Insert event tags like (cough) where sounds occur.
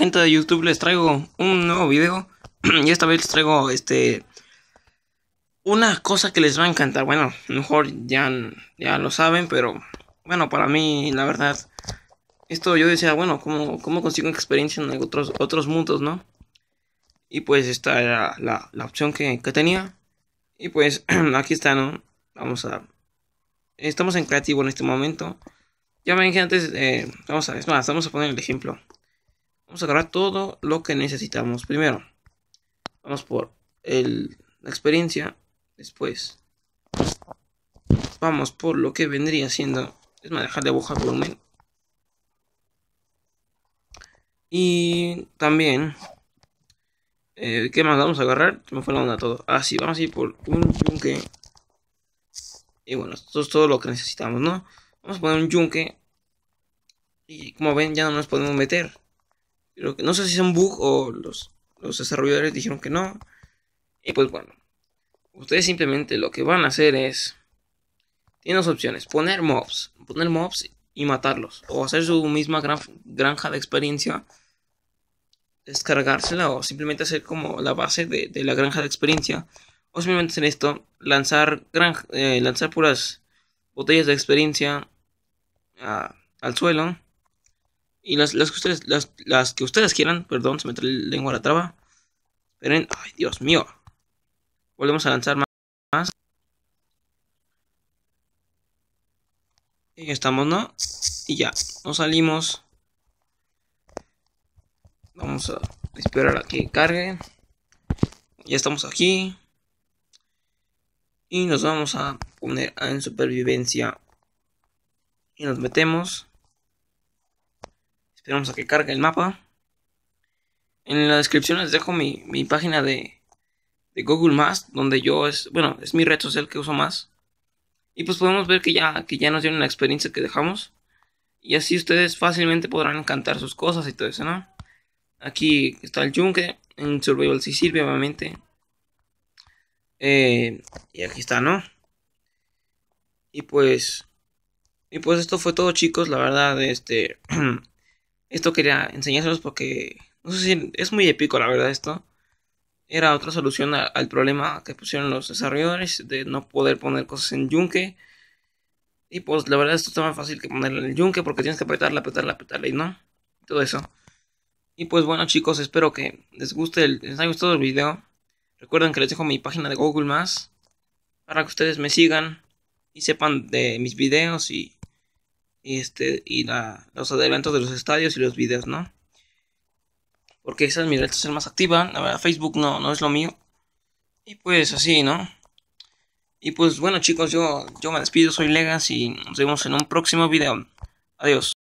gente de YouTube les traigo un nuevo video (clears throat) y esta vez les traigo este una cosa que les va a encantar. Bueno, mejor ya ya lo saben, pero bueno, para mí la verdad esto yo decía, bueno, cómo, cómo consigo experiencia en otros otros mundos, ¿no? Y pues esta era la, la opción que, que, tenía. Y pues (clears throat) aquí está, ¿no? Vamos a... Estamos en creativo en este momento. Ya me dije antes... Eh, vamos a... vamos a poner el ejemplo. Vamos a agarrar todo lo que necesitamos. Primero, vamos por el, la experiencia. Después, vamos por lo que vendría siendo. Es manejar de aguja volumen. Y también, eh, ¿qué más vamos a agarrar? me fue la onda todo. Ah, vamos a ir por un yunque. Y bueno, esto es todo lo que necesitamos, ¿no? Vamos a poner un yunque. Y como ven, ya no nos podemos meter no sé si es un bug o los, desarrolladores dijeron que no. Y pues bueno, ustedes simplemente lo que van a hacer es... Tienen dos opciones, poner mobs, poner mobs y matarlos. O hacer su misma granja de experiencia, descargársela o simplemente hacer como la base de, la granja de experiencia. O simplemente hacer esto, lanzar, eh, lanzar puras botellas de experiencia ah, al suelo y las, las que ustedes, las, las, que ustedes quieran, perdón, se me trae la lengua a la traba. Esperen, ay Dios mío. Volvemos a lanzar más. más. Y estamos, ¿no? Y ya, nos salimos. Vamos a esperar a que cargue. Ya estamos aquí. Y nos vamos a poner en supervivencia. Y nos metemos. Vamos a que cargue el mapa. En la descripción les dejo mi, página de, Google Maps, donde yo es, bueno, es mi red social que uso más. Y pues podemos ver que ya, que ya nos dieron la experiencia que dejamos. Y así ustedes fácilmente podrán encantar sus cosas y todo eso, ¿no? Aquí está el yunque. En Survival sí sirve, obviamente. Eh, y aquí está, ¿no? Y pues. Y pues esto fue todo, chicos. La verdad, este. (clears throat) Esto quería enseñárselos porque no sé si es muy épico la verdad esto. Era otra solución al problema que pusieron los desarrolladores de no poder poner cosas en yunque. Y pues la verdad esto está más fácil que ponerlo en el yunque porque tienes que apretarla, apretarla, apretarla y no. Todo eso. Y pues bueno chicos, espero que les guste el, les haya gustado el video. Recuerden que les dejo mi página de Google Más para que ustedes me sigan y sepan de mis videos y este, y la, los eventos de los estadios y los videos, ¿no? Porque esa es mi red social más activa, la verdad Facebook no, no es lo mío. Y pues así, ¿no? Y pues bueno chicos, yo, yo me despido, soy Legas y nos vemos en un próximo video. Adiós.